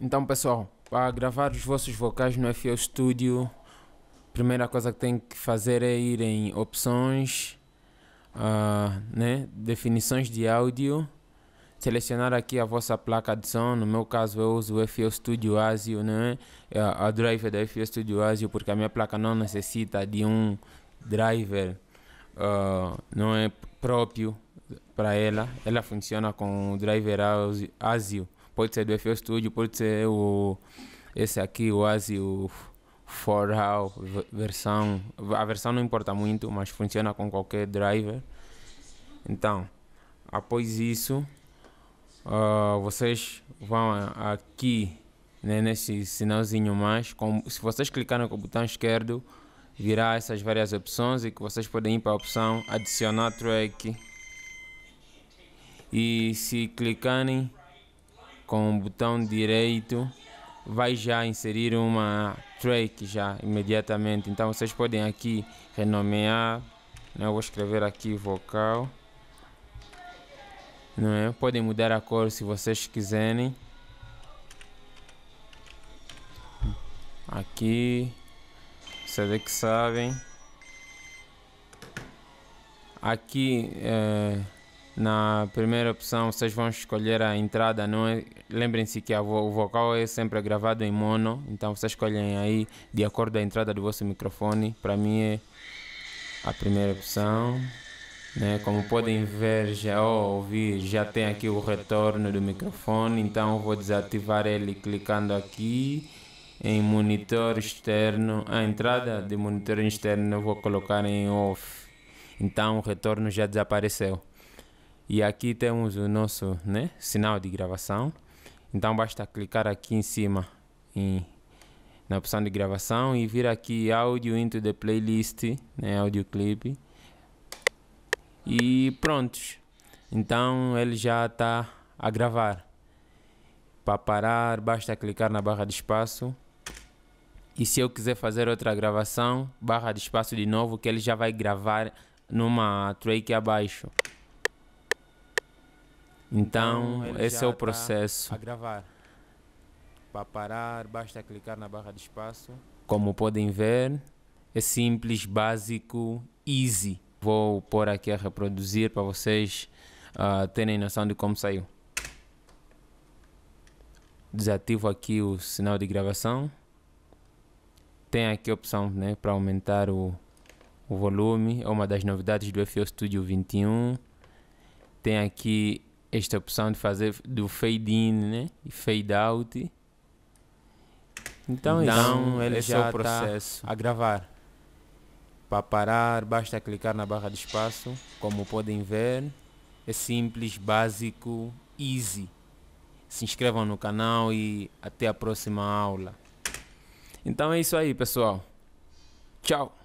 Então, pessoal, para gravar os vossos vocais no FL Studio, primeira coisa que tem que fazer é ir em opções, uh, né? definições de áudio, selecionar aqui a vossa placa de som. No meu caso, eu uso o FL Studio Asio, né? É a driver da FL Studio Asio, porque a minha placa não necessita de um driver, uh, não é próprio para ela, ela funciona com o driver ASIO. Pode ser do FL Studio, pode ser o esse aqui, o ASI, o Forhal versão. A versão não importa muito, mas funciona com qualquer driver. Então, após isso, uh, vocês vão aqui né, nesse sinalzinho mais. Com, se vocês clicarem com o botão esquerdo, virá essas várias opções e que vocês podem ir para a opção adicionar track. E se clicarem com o botão direito vai já inserir uma track já imediatamente. Então vocês podem aqui renomear, né? Eu vou escrever aqui vocal, não é? Podem mudar a cor se vocês quiserem. Aqui, vocês é que sabem. Aqui é na primeira opção, vocês vão escolher a entrada, não é? Lembrem-se que vo o vocal é sempre gravado em mono, então vocês escolhem aí de acordo com a entrada do vosso microfone. Para mim é a primeira opção. Né? Como podem ver, já oh, ouvir, já tem aqui o retorno do microfone, então vou desativar ele clicando aqui em monitor externo. A entrada de monitor externo eu vou colocar em off. Então o retorno já desapareceu. E aqui temos o nosso né, sinal de gravação. Então basta clicar aqui em cima em, na opção de gravação e vir aqui áudio into the playlist, né, áudio clip. E prontos. Então ele já está a gravar. Para parar, basta clicar na barra de espaço. E se eu quiser fazer outra gravação, barra de espaço de novo, que ele já vai gravar numa track abaixo. Então, então esse é o tá processo. A gravar. Para parar, basta clicar na barra de espaço. Como podem ver, é simples, básico, easy. Vou pôr aqui a reproduzir para vocês uh, terem noção de como saiu. Desativo aqui o sinal de gravação. Tem aqui a opção né, para aumentar o, o volume. É uma das novidades do FL Studio 21. Tem aqui esta opção de fazer do fade in né? e fade out. Então, é então ele é já é o tá processo. Tá a gravar. Para parar, basta clicar na barra de espaço. Como podem ver, é simples, básico, easy. Se inscrevam no canal e até a próxima aula. Então é isso aí, pessoal. Tchau!